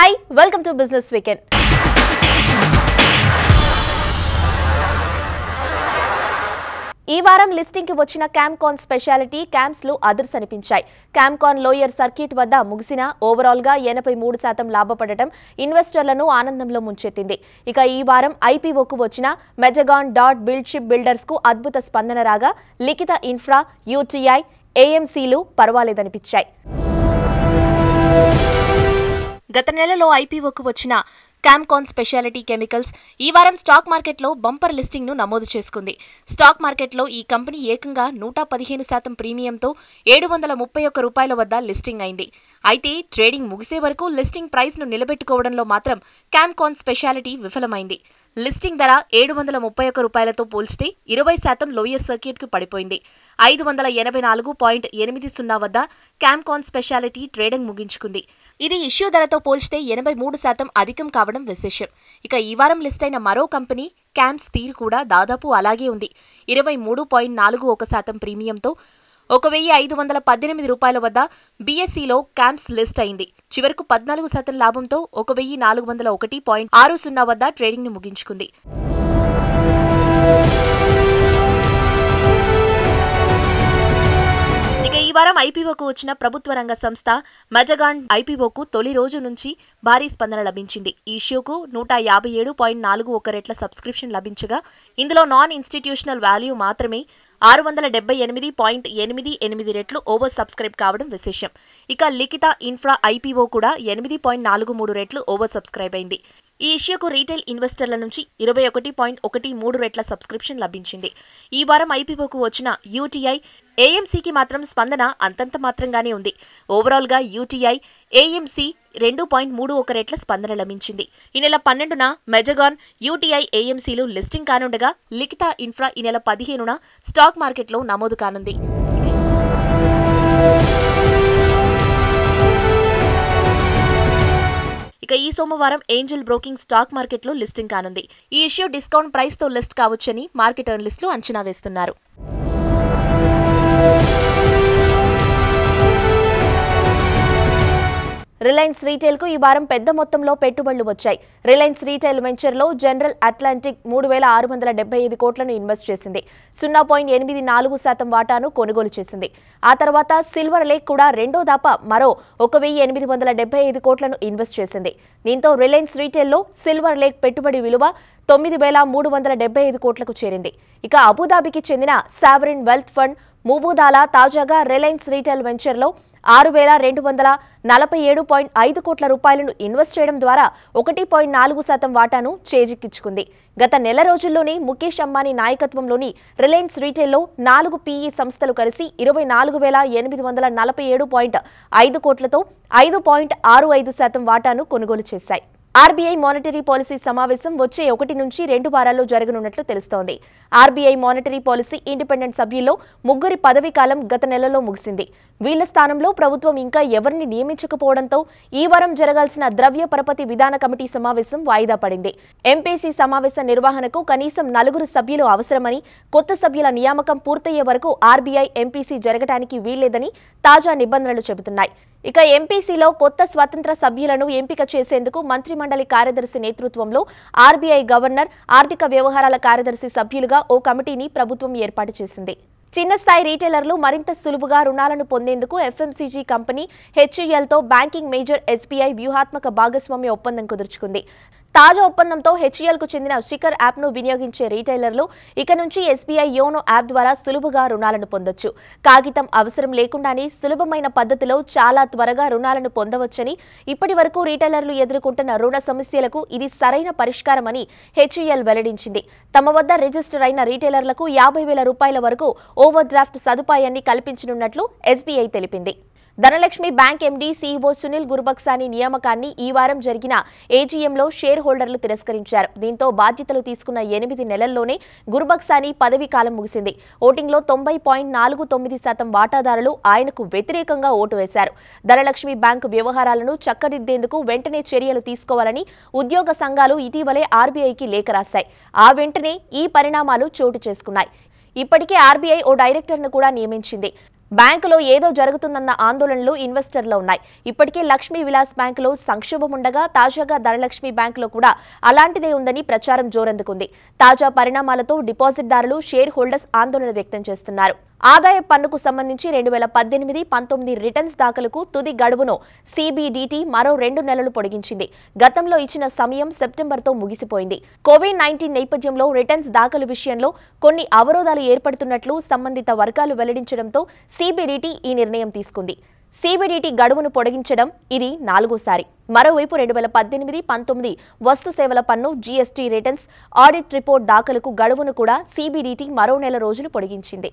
hi welcome to business weekend ఈ వారం లిస్టింగ్కి వచ్చిన క్యాంకాన్ స్పెషాలిటీ క్యాంప్స్లు అదర్స్ అనిపించాయి క్యాంకాన్ లోయర్ సర్క్యూట్ వద్ద ముగిసిన ఓవరాల్గా ఎనభై మూడు శాతం లాభపడటం ఇన్వెస్టర్లను ఆనందంలో ముంచెత్తింది ఇక ఈ వారం ఐపీఓకు వచ్చిన మెజగాన్ డాట్ బిల్డ్షిప్ బిల్డర్స్కు అద్భుత స్పందన రాగా లిఖిత ఇన్ఫ్రా యూటీఐ ఏఎంసీలు పర్వాలేదనిపించాయి గత నెలలో ఐపీఓకు వచ్చిన క్యాంకాన్ స్పెషాలిటీ కెమికల్స్ ఈ వారం స్టాక్ మార్కెట్లో బంపర్ లిస్టింగ్ను నమోదు చేసుకుంది స్టాక్ మార్కెట్లో ఈ కంపెనీ ఏకంగా నూట పదిహేను శాతం ప్రీమియంతో ఏడు వందల ముప్పై ఒక్క రూపాయల వద్ద లిస్టింగ్ అయింది అయితే ట్రేడింగ్ ముగిసే వరకు లిస్టింగ్ ప్రైస్ను నిలబెట్టుకోవడంలో మాత్రం క్యాంకాన్ స్పెషాలిటీ విఫలమైంది లిస్టింగ్ ధర ఏడు వందల ముప్పై ఒక్క రూపాయలతో పోల్చితే ఇరవై శాతం లోయర్ సర్క్యూట్కు పడిపోయింది ఐదు వందల ఎనభై నాలుగు పాయింట్ ఎనిమిది సున్నా వద్ద క్యాంకాన్ స్పెషాలిటీ ట్రేడింగ్ ముగించుకుంది ఇది ఇష్యూ ధరతో పోల్చితే ఎనభై మూడు శాతం అధికం కావడం విశేషం ఇక ఈ వారం లిస్ట్ అయిన మరో కంపెనీ క్యాన్ తీరు కూడా దాదాపు అలాగే ఉంది ఇరవై మూడు పాయింట్ నాలుగు ఒక శాతం ప్రీమియంతో ఒక వెయ్యి ఐదు వందల పద్దెనిమిది రూపాయల వద్ద బీఎస్సీలో క్యాన్స్ లిస్ట్ అయింది చివరకు పద్నాలుగు శాతం లాభంతో ఒక వెయ్యి నాలుగు వందల ఒకటి పాయింట్ ఆరు సున్నా వద్ద ట్రేడింగ్ను ముగించుకుంది ఈ వారం ఐపీఓకు వచ్చిన ప్రభుత్వ రంగ సంస్థ మజగాన్ ఐపీఓకు తొలి రోజు నుంచి భారీ స్పందన లభించింది ఈ షోకు నూట యాభై ఏడు పాయింట్ నాలుగు ఒక రెట్ల సబ్స్క్రిప్షన్ లభించగా ఇందులో నాన్ ఇన్స్టిట్యూషనల్ వాల్యూ మాత్రమే ఆరు వందల డెబ్బై ఎనిమిది పాయింట్ ఎనిమిది ఎనిమిది రెట్లు ఓవర్ సబ్స్క్రైబ్ కావడం విశేషం ఇక లిఖిత ఇన్ఫ్రా ఐపీఓ కూడా ఎనిమిది పాయింట్ నాలుగు మూడు రెట్లు ఓవర్ సబ్స్క్రైబ్ అయింది ఈ ఇష్యూకు రీటైల్ ఇన్వెస్టర్ల నుంచి ఇరవై ఒకటి పాయింట్ ఒకటి మూడు రెట్ల సబ్స్క్రిప్షన్ లభించింది ఈ వారం ఐపీఓకు వచ్చిన యూటీఐ ఏఎంసీకి మాత్రం స్పందన అంతంత మాత్రంగానే ఉంది ఓవరాల్గా యూటీఐ ఏఎంసీ రెండు పాయింట్ మూడు ఒక రెట్ల స్పందన లభించింది ఈ నెల పన్నెండున మెజగాన్ యూటీఐ ఏఎంసీలు లిస్టింగ్ కానుండగా లిఖితా ఇన్ఫ్రా ఈ నెల పదిహేనున స్టాక్ మార్కెట్లో నమోదు కానుంది ఇక ఈ సోమవారం ఏంజల్ బ్రోకింగ్ స్టాక్ మార్కెట్లో లిస్టింగ్ కానుంది ఈ ఇష్యూ డిస్కౌంట్ ప్రైస్తో లిస్ట్ కావచ్చని మార్కెట్ అనలిస్టులు అంచనా వేస్తున్నారు రిలయన్స్ కు ఈ వారం పెద్ద మొత్తంలో పెట్టుబడులు వచ్చాయి రిలయన్స్ రీటైల్ వెంచర్లో జనరల్ అట్లాంటిక్ మూడు వేల ఆరు వందల ఐదు కోట్లను ఇన్వెస్ట్ చేసింది సున్నా పాయింట్ ఎనిమిది నాలుగు శాతం వాటాను కొనుగోలు చేసింది ఆ తర్వాత సిల్వర్ లేక్ కూడా రెండో దాప మరో ఒక వెయ్యి ఎనిమిది వందల డెబ్బై ఐదు కోట్లను ఇన్వెస్ట్ చేసింది దీంతో రిలయన్స్ రీటైల్లో సిల్వర్ లేక్ పెట్టుబడి విలువ తొమ్మిది వేల మూడు వందల డెబ్బై ఐదు కోట్లకు చేరింది ఇక అబుదాబికి చెందిన సావరిన్ వెల్త్ ఫండ్ ముబూదాల తాజాగా రిలయన్స్ రీటైల్ వెంచర్లో ఆరు వేల రెండు వందల నలభై ఏడు పాయింట్ ఐదు కోట్ల రూపాయలను ఇన్వెస్ట్ చేయడం ద్వారా ఒకటి పాయింట్ నాలుగు శాతం వాటాను చేజిక్కించుకుంది గత నెల రోజుల్లోనే ముఖేష్ అంబానీ నాయకత్వంలోని రిలయన్స్ రీటైల్లో నాలుగు పీఈ సంస్థలు కలిసి ఇరవై నాలుగు వేల ఎనిమిది వందల నలభై ఏడు పాయింట్ ఐదు కోట్లతో ఐదు పాయింట్ ఆరు ఐదు శాతం వాటాను కొనుగోలు చేశాయి ఆర్బీఐ మానిటరీ పాలసీ సమావేశం వచ్చే ఒకటి నుంచి రెండు వారాల్లో జరగనున్నట్లు తెలుస్తోంది ఆర్బీఐ మానిటరీ పాలసీ ఇండిపెండెంట్ సభ్యుల్లో ముగ్గురి పదవీ కాలం గత నెలలో ముగిసింది వీళ్ల స్థానంలో ప్రభుత్వం ఇంకా ఎవరిని నియమించకపోవడంతో ఈ వారం జరగాల్సిన ద్రవ్య పరపతి విధాన కమిటీ సమావేశం వాయిదా పడింది ఎంపీసీ సమావేశ నిర్వహణకు కనీసం నలుగురు సభ్యులు అవసరమని కొత్త సభ్యుల నియామకం పూర్తయ్యే వరకు ఆర్బీఐ ఎంపీసీ జరగడానికి వీల్లేదని తాజా నిబంధనలు చెబుతున్నాయి ఇక ఎంపీసీలో కొత్త స్వతంత్ర సభ్యులను ఎంపిక చేసేందుకు మంత్రి మండలి కార్యదర్శి నేతృత్వంలో ఆర్బీఐ గవర్నర్ ఆర్థిక వ్యవహారాల కార్యదర్శి సభ్యులుగా ఓ కమిటీని ప్రభుత్వం ఏర్పాటు చేసింది చిన్న స్థాయి రీటైలర్లు మరింత సులువుగా రుణాలను పొందేందుకు ఎఫ్ఎంసీజీ కంపెనీ హెచ్ఈఎల్తో బ్యాంకింగ్ మేజర్ ఎస్బీఐ వ్యూహాత్మక భాగస్వామ్య ఒప్పందం కుదుర్చుకుంది తాజా ఒప్పందంతో హెచ్ఈఎల్కు చెందిన షికర్ యాప్ను వినియోగించే రీటైలర్లు ఇక నుంచి ఎస్బీఐ యోనో యాప్ ద్వారా సులువుగా రుణాలను పొందొచ్చు కాగితం అవసరం లేకుండానే సులభమైన పద్ధతిలో చాలా త్వరగా రుణాలను పొందవచ్చని ఇప్పటి రీటైలర్లు ఎదుర్కొంటున్న రుణ సమస్యలకు ఇది సరైన పరిష్కారమని హెచ్ఈఎల్ వెల్లడించింది తమ వద్ద రిజిస్టర్ అయిన రీటైలర్లకు యాభై వేల రూపాయల వరకు ఓవర్ డ్రాఫ్ట్ సదుపాయాన్ని కల్పించనున్నట్లు ఎస్బీఐ తెలిపింది Dhanlaxmi Bank MD CEO e Sunil Gurbaxani నియామకాన్ని ఈ వారం జరిగిన ఏజీఎంలో షేర్ హోల్డర్లు తిరస్కరించారు దీంతో బాధ్యతలు తీసుకున్న ఎనిమిది నెలల్లోనే గురుబక్సాని పదవి కాలం ముగిసింది ఓటింగ్లో తొంభై పాయింట్ నాలుగు తొమ్మిది శాతం వాటాదారులు ఆయనకు వ్యతిరేకంగా ఓటు వేశారు ధనలక్ష్మి బ్యాంకు వ్యవహారాలను చక్కదిద్దేందుకు వెంటనే చర్యలు తీసుకోవాలని ఉద్యోగ సంఘాలు ఇటీవలే ఆర్బీఐకి లేఖ రాశాయి ఆ వెంటనే ఈ పరిణామాలు చోటు చేసుకున్నాయి ఇప్పటికే ఆర్బీఐ ఓ డైరెక్టర్ను కూడా నియమించింది బ్యాంకులో ఏదో జరుగుతుందన్న ఆందోళనలు ఇన్వెస్టర్లో ఉన్నాయి ఇప్పటికే లక్ష్మీ విలాస్ బ్యాంకులో సంక్షోభం ఉండగా తాజాగా ధనలక్ష్మి బ్యాంకులో కూడా అలాంటిదే ఉందని ప్రచారం జోరందుకుంది తాజా పరిణామాలతో డిపాజిట్దారులు షేర్ హోల్డర్స్ ఆందోళన వ్యక్తం చేస్తున్నారు ఆదాయ పన్నుకు సంబంధించి రెండు వేల పద్దెనిమిది పంతొమ్మిది రిటర్న్స్ దాఖలకు తుది గడువును సిబిడిటి మరో రెండు నెలలు పొడిగించింది గతంలో ఇచ్చిన సమయం సెప్టెంబర్తో ముగిసిపోయింది కోవిడ్ నైన్టీన్ నేపథ్యంలో రిటర్న్స్ దాఖలు విషయంలో కొన్ని అవరోధాలు ఏర్పడుతున్నట్లు సంబంధిత వర్గాలు వెల్లడించడంతో సిబిడిటి ఈ నిర్ణయం తీసుకుంది సిబిడిటి గడువును పొడిగించడం ఇది నాలుగోసారి మరోవైపు రెండు వేల పద్దెనిమిది పంతొమ్మిది వస్తు సేవల పన్ను జీఎస్టీ రిటర్న్స్ ఆడిట్ రిపోర్ట్ దాఖలకు గడువును కూడా సిబిడిటి మరో నెల రోజులు పొడిగించింది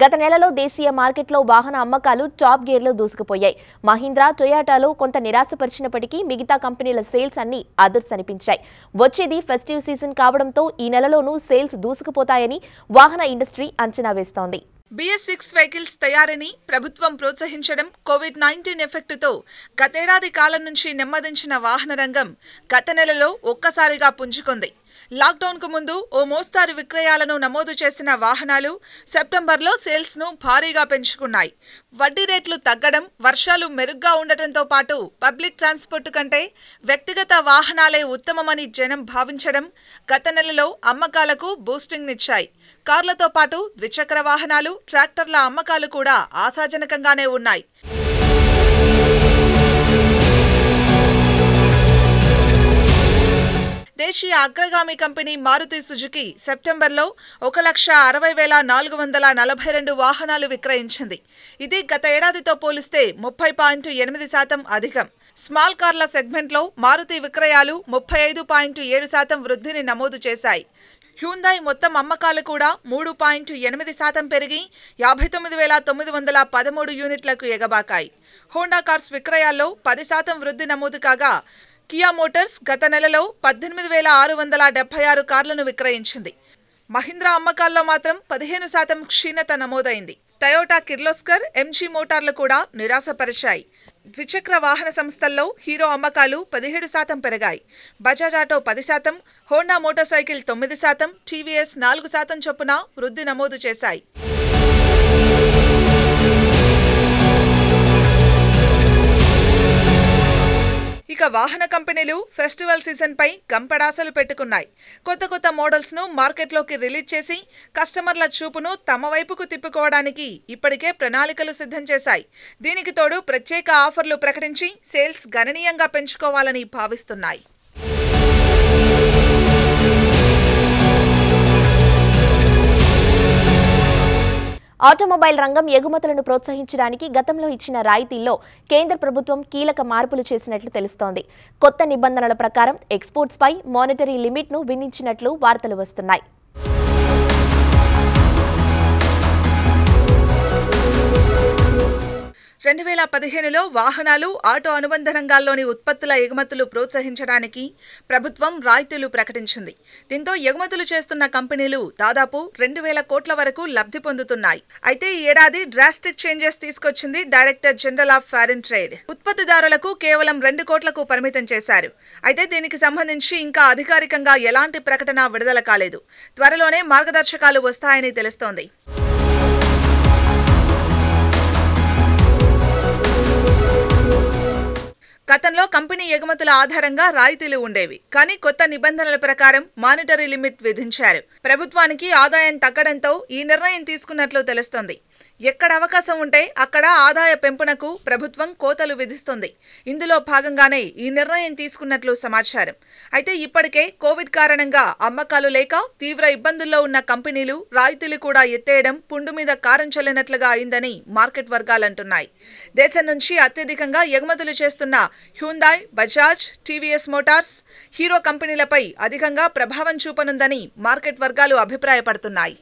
గత నెలలో దేశీయ మార్కెట్లో వాహన అమ్మకాలు టాప్ గేర్లో దూసుకుపోయాయి మహీంద్రా టొయాటాలో కొంత నిరాశపరిచినప్పటికీ మిగతా కంపెనీల సేల్స్ అన్ని అదుర్స్ అనిపించాయి వచ్చేది ఫెస్టివ్ సీజన్ కావడంతో ఈ నెలలోనూ సేల్స్ దూసుకుపోతాయని వాహన ఇండస్ట్రీ అంచనా వేస్తోంది బిఎస్ సిక్స్ వెహికల్స్ తయారని ప్రభుత్వం ప్రోత్సహించడం కోవిడ్ నైన్టీన్ ఎఫెక్టుతో గతేడాది కాలం నుంచి నెమ్మదించిన వాహన రంగం గత నెలలో ఒక్కసారిగా పుంజుకుంది లాక్డౌన్కు ముందు ఓ మోస్తారు విక్రయాలను నమోదు చేసిన వాహనాలు సెప్టెంబర్లో సేల్స్ను భారీగా పెంచుకున్నాయి వడ్డీ రేట్లు తగ్గడం వర్షాలు మెరుగ్గా ఉండటంతో పాటు పబ్లిక్ ట్రాన్స్పోర్ట్ కంటే వ్యక్తిగత వాహనాలే ఉత్తమమని జనం భావించడం గత నెలలో అమ్మకాలకు బూస్టింగ్నిచ్చాయి కార్లతో పాటు ద్విచక్ర వాహనాలు ట్రాక్టర్ల అమ్మకాలు కూడా ఆశాజనకంగానే ఉన్నాయి దేశీయ అగ్రగామి కంపెనీ మారుతి సుజుకి సెప్టెంబర్లో ఒక లక్ష అరవై వేల నాలుగు వందల నలభై రెండు వాహనాలు విక్రయించింది ఇది గత ఏడాదితో పోలిస్తే ముప్పై పాయింట్ ఎనిమిది శాతం అధికం స్మాల్ కార్ల సెగ్మెంట్లో మారుతి విక్రయాలు ముప్పై ఐదు పాయింట్ ఏడు శాతం వృద్ధిని నమోదు చేశాయి హ్యూందాయ్ మొత్తం అమ్మకాలు కూడా మూడు పాయింట్ ఎనిమిది శాతం పెరిగి యాభై తొమ్మిది వేల తొమ్మిది వందల పదమూడు యూనిట్లకు ఎగబాకాయి హోండా కార్స్ విక్రయాల్లో పది శాతం వృద్ధి నమోదు కాగా కియా మోటార్స్ గత నెలలో పద్దెనిమిది వేల ఆరు వందల డెబ్బై ఆరు కార్లను విక్రయించింది మహీంద్రా అమ్మకాల్లో మాత్రం పదిహేను శాతం క్షీణత నమోదైంది టయోటా కిర్లోస్కర్ ఎంజీ మోటార్లు కూడా నిరాశపరిచాయి ద్విచక్ర వాహన సంస్థల్లో హీరో అమ్మకాలు పదిహేడు శాతం పెరిగాయి బజాజ్ ఆటో పది శాతం హోండా మోటార్ సైకిల్ తొమ్మిది శాతం టీవీఎస్ నాలుగు శాతం చొప్పున వృద్ధి నమోదు చేశాయి ఇక వాహన కంపెనీలు ఫెస్టివల్ సీజన్పై గంపడాసలు పెట్టుకున్నాయి కొత్త కొత్త మోడల్స్ను మార్కెట్లోకి రిలీజ్ చేసి కస్టమర్ల చూపును తమ వైపుకు తిప్పుకోవడానికి ఇప్పటికే ప్రణాళికలు సిద్ధం చేశాయి దీనికి తోడు ప్రత్యేక ఆఫర్లు ప్రకటించి సేల్స్ గణనీయంగా పెంచుకోవాలని భావిస్తున్నాయి ఆటోమొబైల్ రంగం ఎగుమతులను ప్రోత్సహించడానికి గతంలో ఇచ్చిన రాయితీల్లో కేంద్ర ప్రభుత్వం కీలక మార్పులు చేసినట్లు తెలుస్తోంది కొత్త నిబంధనల ప్రకారం ఎక్స్పోర్ట్స్పై మానిటరీ లిమిట్ను విధించినట్లు వార్తలు వస్తున్నాయి రెండు వేల పదిహేనులో వాహనాలు ఆటో అనుబంధ రంగాల్లోని ఉత్పత్తుల ఎగుమతులు ప్రోత్సహించడానికి ప్రభుత్వం రాయితీలు ప్రకటించింది దీంతో ఎగుమతులు చేస్తున్న కంపెనీలు దాదాపు రెండు వేల కోట్ల వరకు లబ్ధి పొందుతున్నాయి అయితే ఈ ఏడాది డ్రాస్టిక్ చేంజెస్ తీసుకొచ్చింది Director General of Foreign Trade ఉత్పత్తిదారులకు కేవలం రెండు కోట్లకు పరిమితం చేశారు అయితే దీనికి సంబంధించి ఇంకా అధికారికంగా ఎలాంటి ప్రకటన విడుదల కాలేదు త్వరలోనే మార్గదర్శకాలు వస్తాయని తెలుస్తోంది గతంలో కంపెనీ ఎగుమతుల ఆధారంగా రాయితీలు ఉండేవి కానీ కొత్త నిబంధనల ప్రకారం మానిటరీ లిమిట్ విధించారు ప్రభుత్వానికి ఆదాయం తగ్గడంతో ఈ నిర్ణయం తీసుకున్నట్లు తెలుస్తోంది ఎక్కడ అవకాశం ఉంటే అక్కడ ఆదాయ పెంపునకు ప్రభుత్వం కోతలు విధిస్తుంది ఇందులో భాగంగానే ఈ నిర్ణయం తీసుకున్నట్లు సమాచారం అయితే ఇప్పటికే కోవిడ్ కారణంగా అమ్మకాలు లేక తీవ్ర ఇబ్బందుల్లో ఉన్న కంపెనీలు రాయితీలు కూడా ఎత్తేయడం పుండు మీద కారం చల్లినట్లుగా అయిందని మార్కెట్ వర్గాలంటున్నాయి దేశం నుంచి అత్యధికంగా ఎగుమతులు చేస్తున్న Hyundai Bajaj TVS Motors Hero కంపెనీలపై అధికంగా ప్రభావం చూపనుందని మార్కెట్ వర్గాలు అభిప్రాయపడుతున్నాయి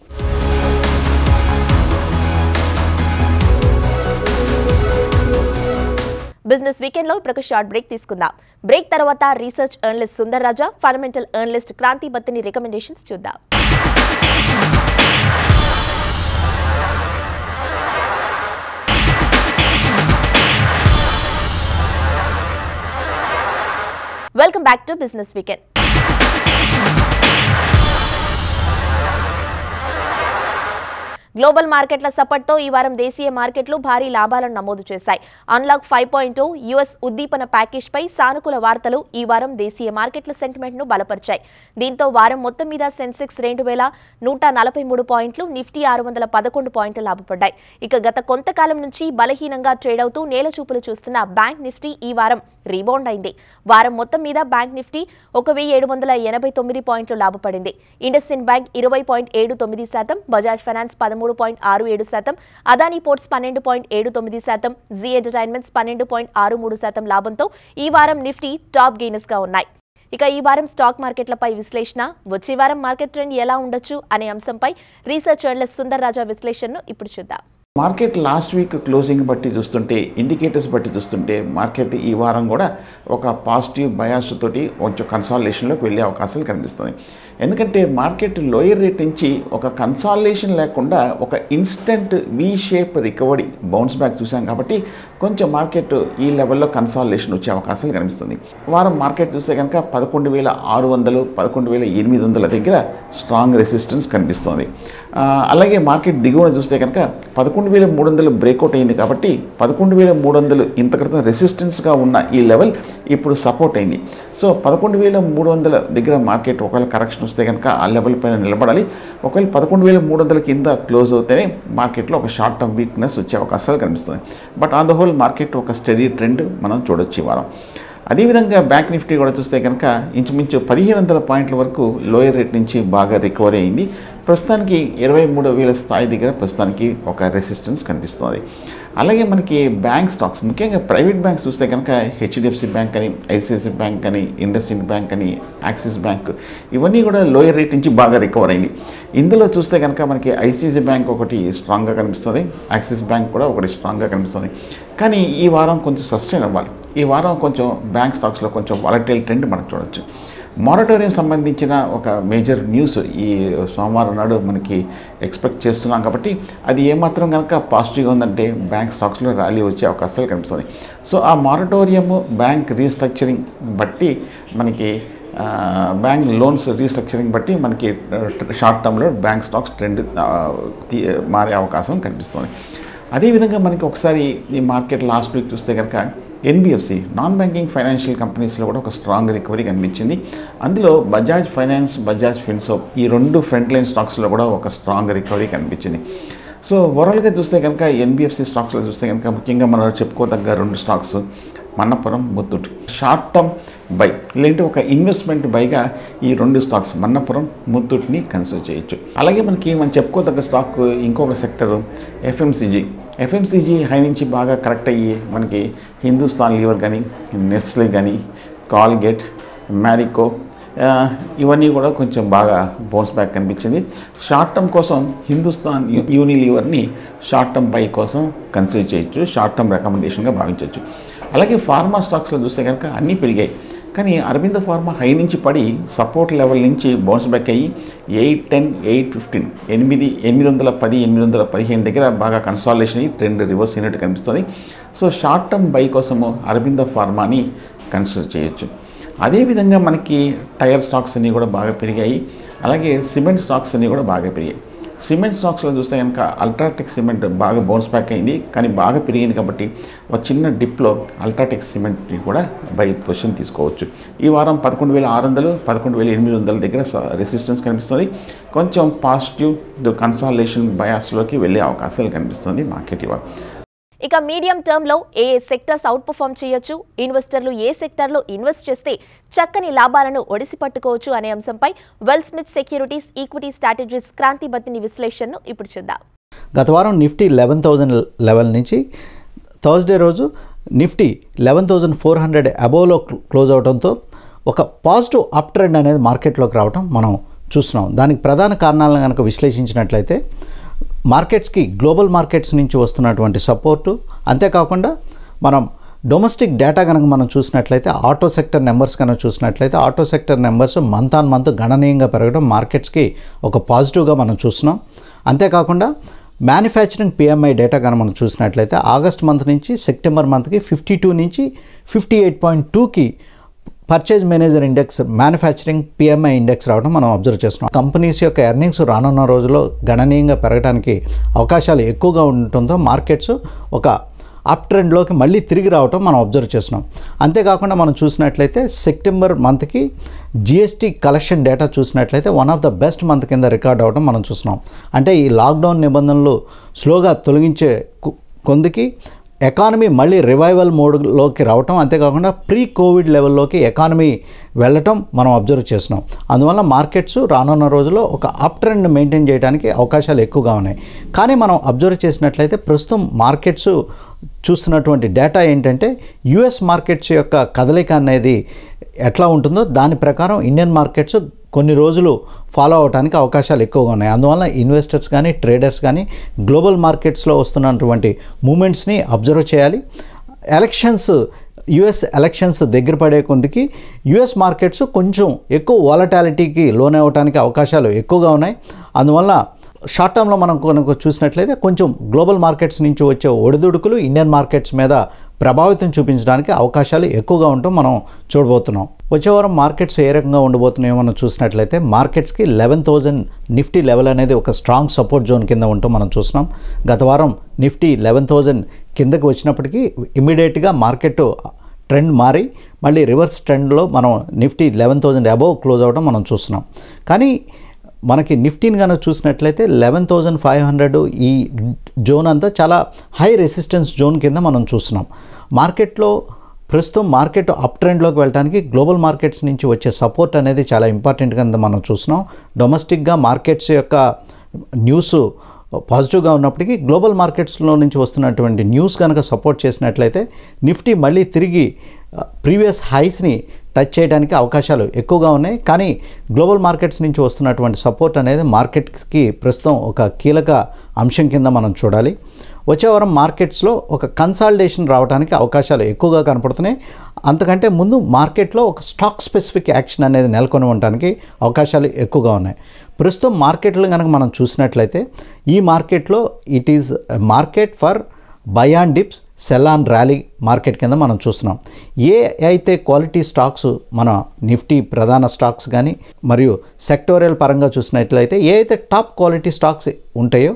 బిజినెస్ వీకెండ్ లో ఇప్పుడు షార్ట్ బ్రేక్ తీసుకుందాం బ్రేక్ తర్వాత research analyst Sundar Raja fundamental analyst Kranti Battini recommendations చూద్దాం welcome back to business weekend global మార్కెట్ల సపోర్ట్తో ఈ వారం దేశీయ మార్కెట్లు భారీ లాభాలను నమోదు చేశాయి అన్లాక్ ఫైవ్ పాయింట్ యుఎస్ ఉద్దీపన ప్యాకేజ్పై సానుకూల వార్తలు ఈ వారం దేశీయ మార్కెట్ల సెంటిమెంట్ను బలపరిచాయి దీంతో వారం మొత్తం మీద సెన్సెక్స్ రెండు వేల నూట నలభై మూడు పాయింట్లు నిఫ్టీ ఆరు వందల పదకొండు పాయింట్లు లాభపడ్డాయి ఇక గత కొంతకాలం నుంచి బలహీనంగా ట్రేడ్ అవుతూ నేల చూపులు చూస్తున్న బ్యాంక్ నిఫ్టీ ఈ వారం రీబౌండ్ అయింది వారం మొత్తం మీద బ్యాంక్ నిఫ్టీ ఒక వెయ్యి ఏడు వందల ఎనభై తొమ్మిది పాయింట్లు లాభపడింది ఇండస్ ఇండ్ బ్యాంక్ ఇరవై పాయింట్ ఏడు తొమ్మిది శాతం బజాజ్ ఫైనాన్స్ పదమూడు పాయింట్ ఆరు ఏడు శాతం అదానీ పోర్ట్స్ పన్నెండు పాయింట్ ఏడు తొమ్మిది శాతం జీ ఎంటర్టైన్మెంట్స్ పన్నెండు పాయింట్ ఆరు మూడు శాతం లాభంతో ఈ వారం నిఫ్టీ టాప్ గా ఉన్నాయి ఇక ఈ వారం స్టాక్ మార్కెట్లపై విశ్లేషణ వచ్చే వారం మార్కెట్ ట్రెండ్ ఎలా ఉండొచ్చు అనే అంశంపై రీసెర్చ్ జర్నలిస్ట్ సుందర్ రాజా విశ్లేషణను ఇప్పుడు చూద్దాం మార్కెట్ లాస్ట్ వీక్ క్లోజింగ్ బట్టి చూస్తుంటే ఇండికేటర్స్ బట్టి చూస్తుంటే మార్కెట్ ఈ వారం కూడా ఒక పాజిటివ్ బయాస్ తోటి కొంచెం కన్సాలిడేషన్లోకి వెళ్ళే అవకాశాలు కనిపిస్తుంది ఎందుకంటే మార్కెట్ లోయర్ రేట్ నుంచి ఒక కన్సాలిడేషన్ లేకుండా ఒక instant V shape recovery bounce back చూసాం కాబట్టి కొంచెం మార్కెట్ ఈ లెవెల్లో కన్సాలిడేషన్ వచ్చే అవకాశాలు కనిపిస్తుంది వారం మార్కెట్ చూస్తే కనుక పదకొండు వేల ఆరు వందలు పదకొండు వేల ఎనిమిది వందల దగ్గర స్ట్రాంగ్ రెసిస్టెన్స్ కనిపిస్తుంది అలాగే మార్కెట్ దిగువన చూస్తే కనుక పదకొండు వేల మూడు వందలు బ్రేక్అవుట్ అయింది కాబట్టి పదకొండు వేల మూడు వందలు ఇంత క్రితం రెసిస్టెన్స్గా ఉన్న ఈ లెవెల్ ఇప్పుడు సపోర్ట్ అయింది సో పదకొండు వేల మూడు వందల దగ్గర మార్కెట్ ఒకవేళ కరెక్షన్ వస్తే కనుక ఆ లెవెల్ పైన నిలబడాలి ఒకవేళ పదకొండు వేల మూడు వందల కింద క్లోజ్ అవుతేనే మార్కెట్లో ఒక షార్ట్ టర్మ్ వీక్నెస్ వచ్చే అవకాశాలు కనిపిస్తుంది but on the whole market ఒక స్టడీ ట్రెండ్ మనం చూడొచ్చు వారం అదేవిధంగా బ్యాంక్ నిఫ్టీ కూడా చూస్తే కనుక ఇంచుమించు పదిహేను వందల పాయింట్ల వరకు లోయర్ రేట్ నుంచి బాగా రికవరీ అయింది ప్రస్తుతానికి ఇరవై మూడు వేల స్థాయి దగ్గర ప్రస్తుతానికి ఒక రెసిస్టెన్స్ కనిపిస్తుంది అలాగే మనకి బ్యాంక్ స్టాక్స్ ముఖ్యంగా ప్రైవేట్ బ్యాంక్స్ చూస్తే కనుక హెచ్డిఎఫ్సి బ్యాంక్ అని ఐసిఐసి బ్యాంక్ అని ఇండ్ బ్యాంక్ అని యాక్సిస్ బ్యాంక్ ఇవన్నీ కూడా లోయర్ రేట్ నుంచి బాగా రికవర్ అయింది ఇందులో చూస్తే కనుక మనకి ఐసిఐసి బ్యాంక్ ఒకటి స్ట్రాంగ్గా కనిపిస్తుంది యాక్సిస్ బ్యాంక్ కూడా ఒకటి స్ట్రాంగ్గా కనిపిస్తుంది కానీ ఈ వారం కొంచెం సస్టైన్ అవ్వాలి ఈ వారం కొంచెం బ్యాంక్ స్టాక్స్లో కొంచెం వాలటైల్ ట్రెండ్ మనం చూడొచ్చు మారటోరియం సంబంధించిన ఒక మేజర్ న్యూస్ ఈ సోమవారం నాడు మనకి ఎక్స్పెక్ట్ చేస్తున్నాం కాబట్టి అది ఏమాత్రం కనుక పాజిటివ్గా ఉందంటే బ్యాంక్ స్టాక్స్లో ర్యాలీ వచ్చే అవకాశాలు కనిపిస్తుంది సో ఆ మారటోరియము బ్యాంక్ రీస్ట్రక్చరింగ్ బట్టి మనకి బ్యాంక్ లోన్స్ రీస్ట్రక్చరింగ్ బట్టి మనకి షార్ట్ టర్మ్లో బ్యాంక్ స్టాక్స్ ట్రెండ్ మారే అవకాశం కనిపిస్తుంది అదేవిధంగా మనకి ఒకసారి ఈ మార్కెట్ లాస్ట్ వీక్ చూస్తే కనుక ఎన్బిఎఫ్సి నాన్ బ్యాంకింగ్ ఫైనాన్షియల్ కంపెనీస్లో కూడా ఒక స్ట్రాంగ్ రికవరీ కనిపించింది అందులో బజాజ్ ఫైనాన్స్ బజాజ్ ఫిన్సో ఈ రెండు ఫ్రంట్ లైన్ స్టాక్స్లో కూడా ఒక స్ట్రాంగ్ రికవరీ కనిపించింది సో ఓవరాల్గా చూస్తే కనుక ఎన్బిఎఫ్సి స్టాక్స్లో చూస్తే కనుక ముఖ్యంగా మనం చెప్పుకోదగ్గ రెండు stocks Manappuram Muthoot short term buy లేదంటే ఒక ఇన్వెస్ట్మెంట్ బైగా ఈ రెండు స్టాక్స్ మన్నపురం ముత్తూట్ని కన్సిడర్ చేయొచ్చు అలాగే మనకి మనం చెప్పుకోదగ్గ స్టాక్ ఇంకొక సెక్టరు ఎఫ్ఎంసీజీ ఎఫ్ఎంసీజీ హై నుంచి బాగా కరెక్ట్ అయ్యి మనకి హిందుస్థాన్ లీవర్ కానీ నెస్లే కానీ కాల్గేట్ మ్యారికో ఇవన్నీ కూడా కొంచెం బాగా బౌన్స్ బ్యాక్ కనిపించింది షార్ట్ టర్మ్ కోసం హిందుస్థాన్ యూనిలీవర్ని షార్ట్ టర్మ్ బై కోసం కన్సిడర్ చేయొచ్చు షార్ట్ టర్మ్ రికమెండేషన్గా భావించవచ్చు అలాగే ఫార్మా స్టాక్స్లో చూస్తే కనుక అన్నీ పెరిగాయి కానీ అరవింద ఫార్మా హై నుంచి పడి సపోర్ట్ లెవెల్ నుంచి బౌన్స్ బ్యాక్ అయ్యి ఎయిట్ టెన్ ఎయిట్ ఫిఫ్టీన్ ఎనిమిది ఎనిమిది వందల పది ఎనిమిది వందల పదిహేను దగ్గర బాగా కన్సాలేషన్ అయ్యి ట్రెండ్ రివర్స్ అయినట్టు కనిపిస్తుంది సో షార్ట్ టర్మ్ బై కోసము అరవింద ఫార్మాని కన్సిడర్ చేయొచ్చు అదేవిధంగా మనకి టైర్ స్టాక్స్ అన్నీ కూడా బాగా పెరిగాయి అలాగే సిమెంట్ స్టాక్స్ అన్నీ కూడా బాగా పెరిగాయి సిమెంట్ స్టాక్స్లో చూస్తే కనుక అల్ట్రాటెక్ సిమెంట్ బాగా బౌన్స్ బ్యాక్ అయింది కానీ బాగా పెరిగింది కాబట్టి ఒక చిన్న డిప్లో అల్ట్రాటెక్ సిమెంట్ని కూడా బై పొజిషన్ తీసుకోవచ్చు ఈ వారం పదకొండు వేల ఆరు వందలు పదకొండు వేల ఎనిమిది వందల దగ్గర రెసిస్టెన్స్ కనిపిస్తుంది కొంచెం పాజిటివ్ కన్సాలేషన్ బయాస్లోకి వెళ్ళే అవకాశాలు కనిపిస్తుంది మార్కెట్ ఇవాళ ఇక మీడియం టర్మ్లో ఏ ఏ సెక్టర్స్ అవుట్ పర్ఫామ్ చేయొచ్చు ఇన్వెస్టర్లు ఏ లో ఇన్వెస్ట్ చేస్తే చక్కని లాభాలను ఒడిసి పట్టుకోవచ్చు అనే అంశంపై వెల్ స్మిత్ securities equity strategies Kranthi Bathini విశ్లేషణను ఇప్పుడు చూద్దాం గత వారం నిఫ్టీ లెవెన్ థౌజండ్ లెవెల్ నుంచి థర్స్డే రోజు Nifty eleven thousand four hundred అబోవ్లో క్లోజ్ అవడంతో ఒక పాజిటివ్ అప్ ట్రెండ్ అనేది మార్కెట్లోకి రావడం మనం చూస్తున్నాం దానికి ప్రధాన కారణాలను కనుక విశ్లేషించినట్లయితే మార్కెట్స్కి గ్లోబల్ మార్కెట్స్ నుంచి వస్తున్నటువంటి సపోర్టు అంతేకాకుండా మనం డొమెస్టిక్ డేటా కనుక మనం చూసినట్లయితే ఆటో సెక్టర్ నెంబర్స్ కనుక చూసినట్లయితే auto sector numbers month on month గణనీయంగా పెరగడం మార్కెట్స్కి ఒక పాజిటివ్గా మనం చూస్తున్నాం అంతేకాకుండా మ్యానుఫ్యాక్చరింగ్ పిఎంఐ డేటా కనుక మనం చూసినట్లయితే ఆగస్ట్ మంత్ నుంచి సెప్టెంబర్ మంత్కి ఫిఫ్టీ టూ నుంచి ఫిఫ్టీ ఎయిట్ పాయింట్ టూకి purchase manager index manufacturing PMI index రావడం మనం అబ్జర్వ్ చేస్తున్నాం కంపెనీస్ యొక్క ఎర్నింగ్స్ రానున్న రోజుల్లో గణనీయంగా పెరగడానికి అవకాశాలు ఎక్కువగా ఉండటంతో మార్కెట్స్ ఒక అప్ ట్రెండ్లోకి మళ్ళీ తిరిగి రావటం మనం అబ్జర్వ్ చేస్తున్నాం అంతేకాకుండా మనం చూసినట్లయితే సెప్టెంబర్ మంత్కి జిఎస్టీ కలెక్షన్ డేటా చూసినట్లయితే one of the best month కింద రికార్డ్ అవ్వడం మనం చూస్తున్నాం అంటే ఈ లాక్డౌన్ నిబంధనలు స్లోగా తొలగించే కొందికి ఎకానమీ మళ్ళీ రివైవల్ మోడ్లోకి రావటం అంతేకాకుండా ప్రీ కోవిడ్ లెవెల్లోకి ఎకానమీ వెళ్ళటం మనం అబ్జర్వ్ చేస్తున్నాం అందువల్ల మార్కెట్స్ రానున్న రోజుల్లో ఒక అప్ ట్రెండ్ మెయింటైన్ చేయడానికి అవకాశాలు ఎక్కువగా ఉన్నాయి కానీ మనం అబ్జర్వ్ చేసినట్లయితే ప్రస్తుతం మార్కెట్స్ చూస్తున్నటువంటి డేటా ఏంటంటే యుఎస్ మార్కెట్స్ యొక్క కదలిక అనేది ఎట్లా ఉంటుందో దాని ప్రకారం ఇండియన్ మార్కెట్స్ కొన్ని రోజులు ఫాలో అవడానికి అవకాశాలు ఎక్కువగా ఉన్నాయి అందువల్ల ఇన్వెస్టర్స్ కానీ ట్రేడర్స్ కానీ గ్లోబల్ మార్కెట్స్లో వస్తున్నటువంటి మూమెంట్స్ని అబ్జర్వ్ చేయాలి ఎలక్షన్స్ యుఎస్ ఎలక్షన్స్ దగ్గర పడే కొద్దికి యుఎస్ మార్కెట్స్ కొంచెం ఎక్కువ వాలటాలిటీకి లోన్ అవ్వడానికి అవకాశాలు ఎక్కువగా ఉన్నాయి అందువల్ల షార్ట్ టర్మ్లో మనం కనుక చూసినట్లయితే కొంచెం గ్లోబల్ మార్కెట్స్ నుంచి వచ్చే ఒడిదుడుకులు ఇండియన్ మార్కెట్స్ మీద ప్రభావితం చూపించడానికి అవకాశాలు ఎక్కువగా ఉండటం మనం చూడబోతున్నాం వచ్చే వారం మార్కెట్స్ ఏ రకంగా ఉండబోతున్నాయో మనం చూసినట్లయితే మార్కెట్స్కి లెవెన్ థౌజండ్ నిఫ్టీ లెవెల్ అనేది ఒక స్ట్రాంగ్ సపోర్ట్ జోన్ కింద ఉండటం మనం చూసినాం గత వారం నిఫ్టీ లెవెన్ థౌజండ్ కిందకు వచ్చినప్పటికీ ఇమీడియట్గా మార్కెట్ ట్రెండ్ మారి మళ్ళీ రివర్స్ ట్రెండ్లో మనం Nifty eleven thousand above close అవ్వడం మనం చూస్తున్నాం కానీ మనకి నిఫ్టీని కనుక చూసినట్లయితే లెవెన్ థౌజండ్ ఫైవ్ హండ్రెడ్ ఈ జోన్ అంతా చాలా హై రెసిస్టెన్స్ జోన్ కింద మనం చూస్తున్నాం మార్కెట్లో ప్రస్తుతం మార్కెట్ అప్ ట్రెండ్లోకి వెళ్ళడానికి గ్లోబల్ మార్కెట్స్ నుంచి వచ్చే సపోర్ట్ అనేది చాలా ఇంపార్టెంట్ కింద మనం చూస్తున్నాం డొమెస్టిక్గా మార్కెట్స్ యొక్క న్యూస్ పాజిటివ్గా ఉన్నప్పటికీ గ్లోబల్ మార్కెట్స్లో నుంచి వస్తున్నటువంటి న్యూస్ కనుక సపోర్ట్ చేసినట్లయితే నిఫ్టీ మళ్ళీ తిరిగి ప్రీవియస్ uh, హైస్ని టచ్ చేయడానికి అవకాశాలు ఎక్కువగా ఉన్నాయి కానీ గ్లోబల్ మార్కెట్స్ నుంచి వస్తున్నటువంటి సపోర్ట్ అనేది మార్కెట్కి ప్రస్తుతం ఒక కీలక అంశం కింద మనం చూడాలి వచ్చే వారం మార్కెట్స్లో ఒక కన్సాలిడేషన్ రావడానికి అవకాశాలు ఎక్కువగా కనపడుతున్నాయి అంతకంటే ముందు మార్కెట్లో ఒక స్టాక్ స్పెసిఫిక్ యాక్షన్ అనేది నెలకొని ఉండడానికి అవకాశాలు ఎక్కువగా ఉన్నాయి ప్రస్తుతం మార్కెట్లో కనుక మనం చూసినట్లయితే ఈ మార్కెట్లో it is market for buy on dips sell on rally market కింద మనం చూస్తున్నాం ఏ అయితే క్వాలిటీ స్టాక్స్ మన నిఫ్టీ ప్రధాన స్టాక్స్ కానీ మరియు సెక్టోరియల్ పరంగా చూసినట్లయితే ఏ అయితే టాప్ క్వాలిటీ స్టాక్స్ ఉంటాయో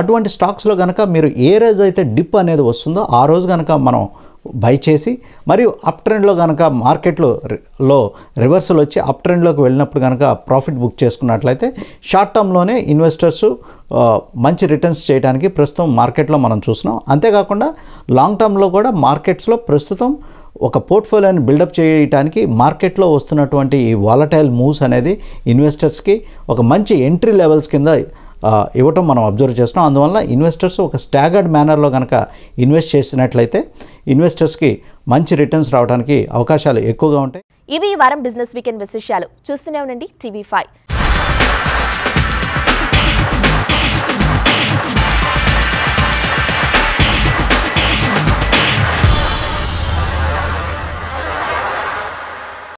అటువంటి స్టాక్స్లో కనుక మీరు ఏ రోజు అయితే డిప్ అనేది వస్తుందో ఆ రోజు కనుక మనం బై చేసి మరియు అప్ ట్రెండ్లో కనుక మార్కెట్లో లో రివర్సల్ వచ్చి అప్ ట్రెండ్లోకి వెళ్ళినప్పుడు కనుక ప్రాఫిట్ బుక్ చేసుకున్నట్లయితే షార్ట్ టర్మ్లోనే ఇన్వెస్టర్స్ మంచి రిటర్న్స్ చేయడానికి ప్రస్తుతం మార్కెట్లో మనం చూస్తున్నాం అంతేకాకుండా లాంగ్ టర్మ్లో కూడా మార్కెట్స్లో ప్రస్తుతం ఒక పోర్ట్ఫోలియోని బిల్డప్ చేయడానికి మార్కెట్లో వస్తున్నటువంటి ఈ వాలటైల్ మూవ్స్ అనేది ఇన్వెస్టర్స్కి ఒక మంచి ఎంట్రీ లెవెల్స్ కింద ఇవ్వటం మనం అబ్జర్వ్ చేస్తున్నాం అందువల్ల ఇన్వెస్టర్స్ ఒక స్టాగర్డ్ మేనర్లో కనుక ఇన్వెస్ట్ చేసినట్లయితే ఇన్వెస్టర్స్కి మంచి రిటర్న్స్ రావడానికి అవకాశాలు ఎక్కువగా ఉంటాయి ఇవి వారం బిజినెస్ వీకెండ్ విశేషాలు చూస్తూనే ఉండండి టీవీ ఫైవ్